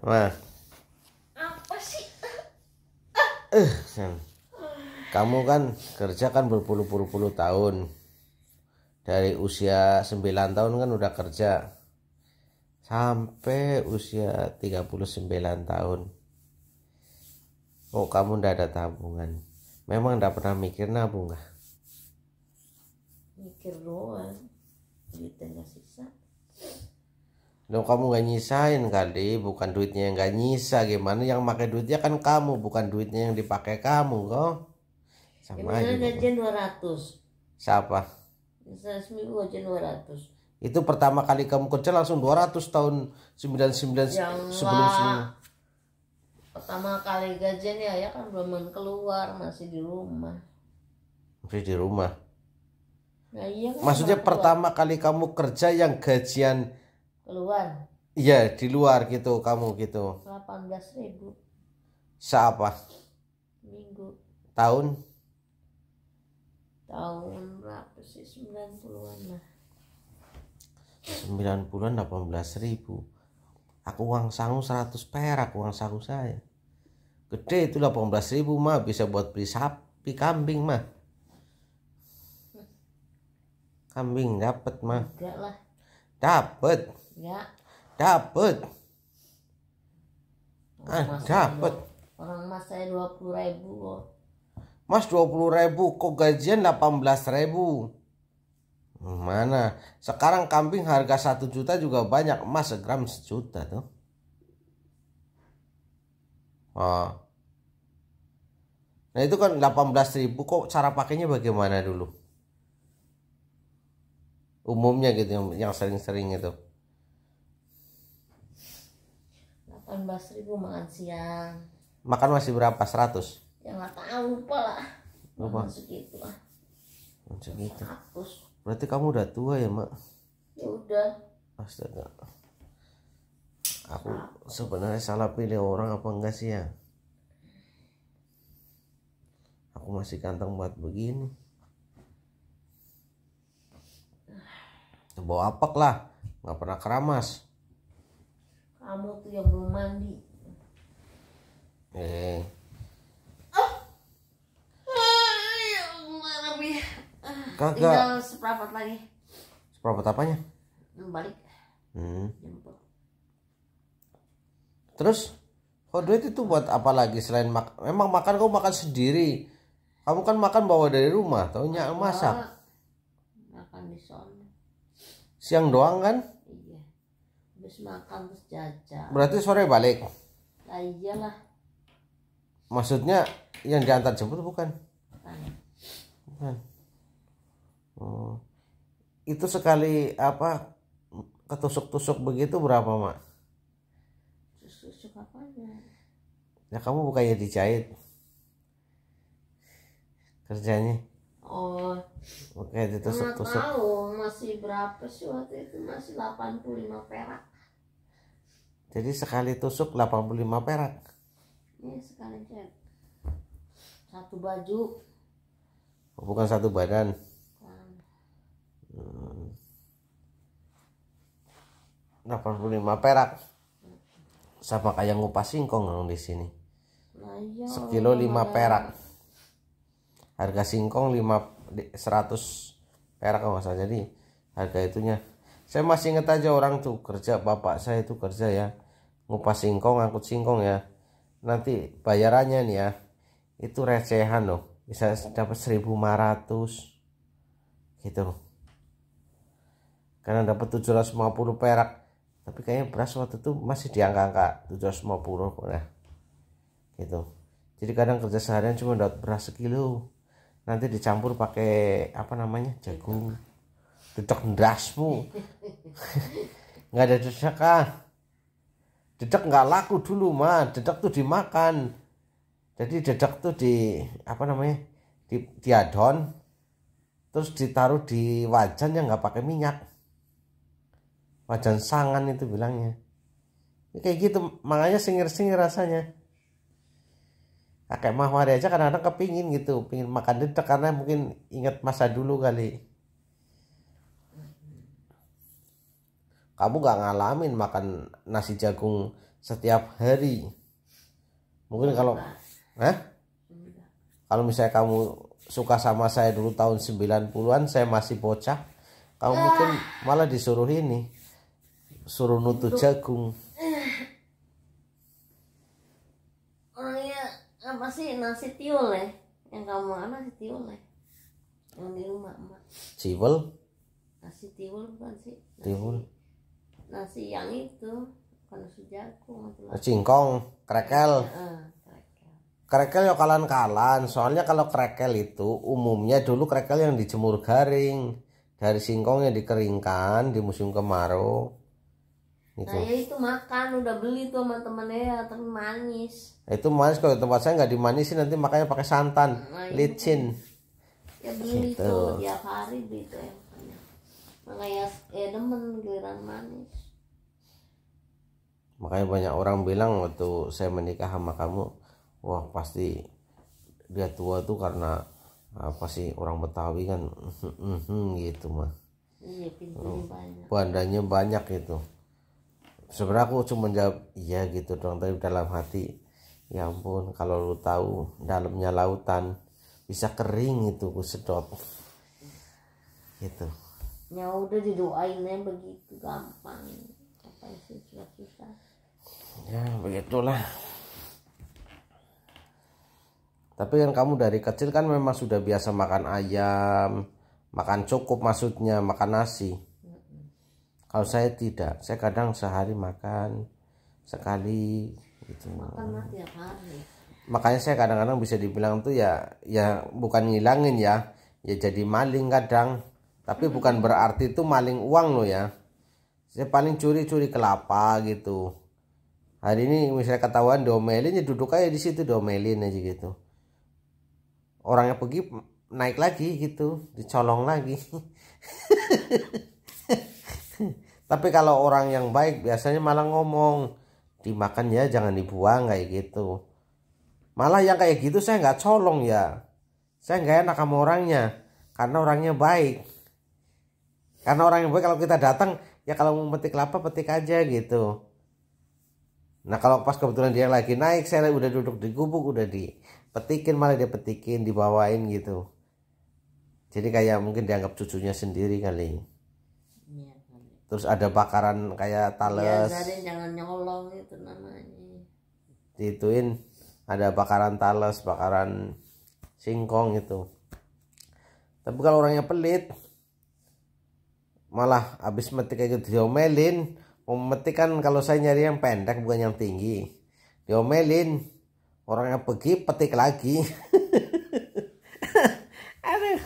Nah. Apa sih? Eh, kamu kan kerja kan berpuluh-puluh tahun. Dari usia 9 tahun kan udah kerja. Sampai usia 39 tahun. Oh, kamu ndak ada tabungan. Memang ndak pernah mikir nabung gak? Mikir doang. Duitnya sisa. Loh kamu gak nyisain kali, bukan duitnya yang gak nyisa gimana yang pakai duitnya kan kamu, bukan duitnya yang dipakai kamu kok. Sama ya, aja. gajian 200. Siapa? Seminggu gajian 200. Itu pertama kali kamu kerja langsung 200 tahun 99 ya, sebelum sebelum. Pertama kali gajian ya ya kan belum keluar, masih di rumah. Masih di rumah. Nah, iya kan Maksudnya pertama keluar. kali kamu kerja yang gajian keluar iya di luar gitu kamu gitu 18.000 ribu siapa minggu tahun tahun berapa sih 90-an lah 90-an 18 ribu aku uang sangu 100 perak uang sangu saya gede itu 18 ribu mah bisa buat beli sapi kambing mah kambing dapat mah enggak lah dapat Ya. Dapat. Ah, dapat. Orang mas saya dua puluh ribu Mas dua puluh ribu, kok gajian delapan belas ribu? Mana? Sekarang kambing harga satu juta juga banyak, emas segram sejuta tuh. Ah. Nah itu kan 18 ribu kok cara pakainya bagaimana dulu? Umumnya gitu yang sering-sering itu. ribu makan siang makan masih berapa 100 ya nggak tahu lupa lah lupa segitu lah segitu 100. berarti kamu udah tua ya mak ya udah astaga aku sebenarnya salah pilih orang apa enggak sih ya aku masih ganteng buat begini bawa apak lah nggak pernah keramas kamu tuh yang belum mandi eh Kagak. Tinggal seprapat lagi. Seprapat apanya? Balik. Hmm. Terus, kok duit itu buat apa lagi selain mak? Memang makan kau makan sendiri. Kamu kan makan bawa dari rumah, tahunya masak. Makan di sana. Siang doang kan? habis makan terus jajan berarti sore balik lah iyalah maksudnya yang diantar jemput bukan bukan hmm. itu sekali apa ketusuk-tusuk begitu berapa mak tusuk-tusuk apanya ya kamu bukannya dijahit kerjanya oh oke ditusuk-tusuk tahu masih berapa sih waktu itu masih 85 perak jadi sekali tusuk 85 perak. Ini iya, sekali cek. Satu baju. Oh, bukan satu badan. Hmm. 85 perak. Sama kayak ngupas singkong dong di sini. Iya, Sekilo 5 perak. Harga singkong 5 100 perak kalau nggak jadi harga itunya saya masih ingat aja orang tuh kerja bapak saya itu kerja ya ngupas singkong angkut singkong ya nanti bayarannya nih ya itu recehan loh bisa dapat 1500 gitu karena dapat 750 perak tapi kayaknya beras waktu itu masih di angka-angka 750 ya. gitu jadi kadang kerja seharian cuma dapat beras sekilo nanti dicampur pakai apa namanya jagung Dedek ndrasmu nggak ada dedekah. Dedek nggak laku dulu mah. Dedek tuh dimakan. Jadi dedek tuh di apa namanya? Di diadon terus ditaruh di wajan yang nggak pakai minyak. Wajan sangan itu bilangnya. Ya, kayak gitu, makanya singir-singir rasanya. Nah, Kakek Mahwari aja kadang-kadang kepingin gitu, pingin makan dedek karena mungkin ingat masa dulu kali. kamu gak ngalamin makan nasi jagung setiap hari mungkin kalau eh kalau misalnya kamu suka sama saya dulu tahun 90-an saya masih bocah kamu iya. mungkin malah disuruh ini suruh nutu jagung orangnya oh, apa sih nasi tiul ya yang kamu makan nasi tiul ya yang di rumah emak cibel nasi tiul bukan sih tiul nasi yang itu kan jagung singkong krekel ya, krekel ya kalan kalan soalnya kalau krekel itu umumnya dulu krekel yang dijemur garing dari singkong yang dikeringkan di musim kemarau Nah, ya itu makan udah beli tuh sama temennya ya, tapi manis nah, itu manis kalau tempat saya nggak dimanisin nanti makanya pakai santan nah, iya. licin ya beli itu, tuh gitu. tiap hari beli tuh ya makanya ya demen giliran manis makanya banyak orang bilang waktu saya menikah sama kamu wah pasti dia tua tuh karena apa ah, sih orang Betawi kan gitu mah iya, oh, banyak. bandanya banyak gitu sebenarnya aku cuma jawab iya gitu dong tapi dalam hati ya ampun kalau lu tahu dalamnya lautan bisa kering itu ku sedot gitu ya udah didoain ya begitu gampang apa sih susah-susah ya begitulah tapi kan kamu dari kecil kan memang sudah biasa makan ayam makan cukup maksudnya makan nasi kalau saya tidak saya kadang sehari makan sekali gitu makan hari makanya saya kadang-kadang bisa dibilang tuh ya ya bukan ngilangin ya ya jadi maling kadang tapi bukan berarti itu maling uang lo ya. Saya paling curi-curi kelapa gitu. Hari ini misalnya ketahuan domelin ya duduk aja di situ domelin aja gitu. Orangnya pergi naik lagi gitu, dicolong lagi. Tapi kalau orang yang baik biasanya malah ngomong dimakan ya jangan dibuang kayak gitu. Malah yang kayak gitu saya nggak colong ya. Saya nggak enak sama orangnya karena orangnya baik. Karena orang yang baik kalau kita datang ya kalau mau petik kelapa petik aja gitu. Nah kalau pas kebetulan dia lagi naik saya udah duduk di gubuk udah dipetikin malah dia petikin dibawain gitu. Jadi kayak mungkin dianggap cucunya sendiri kali. Iya, Terus ada bakaran kayak tales. Ya, jangan nyolong itu namanya. Dituin ada bakaran talas, bakaran singkong itu. Tapi kalau orangnya pelit, malah habis metik aja diomelin mau kan kalau saya nyari yang pendek bukan yang tinggi diomelin orangnya pergi petik lagi aduh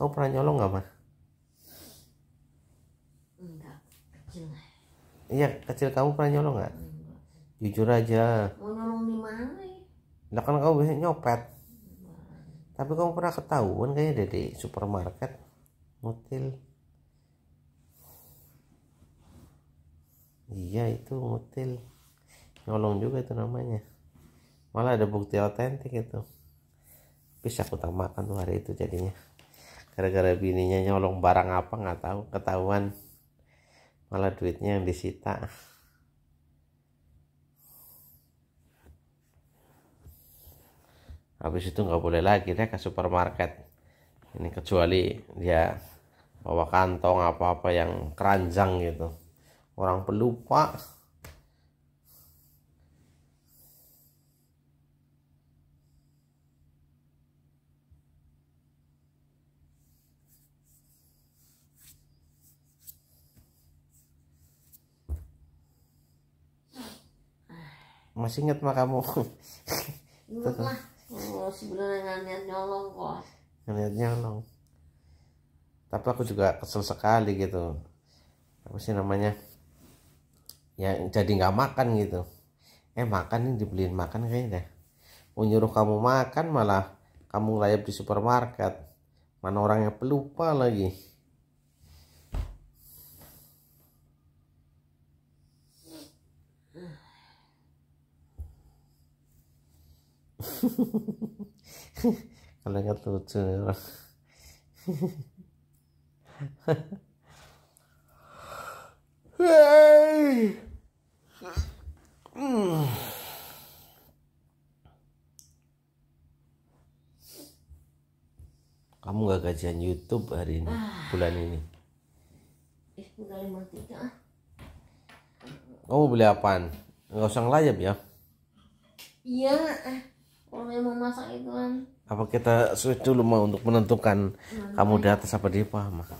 kau pernah nyolong gak, mah iya kecil kamu pernah nyolong gak? jujur aja mau nyolong di mana ya? Nah, kan kamu biasanya nyopet tapi kamu pernah ketahuan kayaknya dari supermarket ngutil iya itu ngutil nyolong juga itu namanya malah ada bukti otentik itu bisa aku tak makan tuh hari itu jadinya gara-gara bininya nyolong barang apa nggak tahu ketahuan malah duitnya yang disita habis itu nggak boleh lagi deh ke supermarket ini kecuali dia bawa kantong apa-apa yang keranjang gitu orang pelupa masih ingat mah kamu ingat mah sebenarnya nggak niat nyolong kok niat nyolong tapi aku juga kesel sekali gitu apa sih namanya ya jadi nggak makan gitu eh makan nih dibeliin makan kayaknya mau nyuruh kamu makan malah kamu layap di supermarket mana orangnya pelupa lagi Kalian kan lucu orang. Hey. Kamu gak gajian YouTube hari ini, ah. bulan ini. Eh, ah. Kamu beli apaan? Gak usah ngelayap ya? Iya. Ah sambil memasak itu kan apa kita switch dulu mau untuk menentukan Mana kamu nah. di atas apa di bawah mak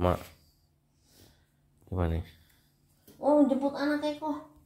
mak gimana oh jemput anak Eko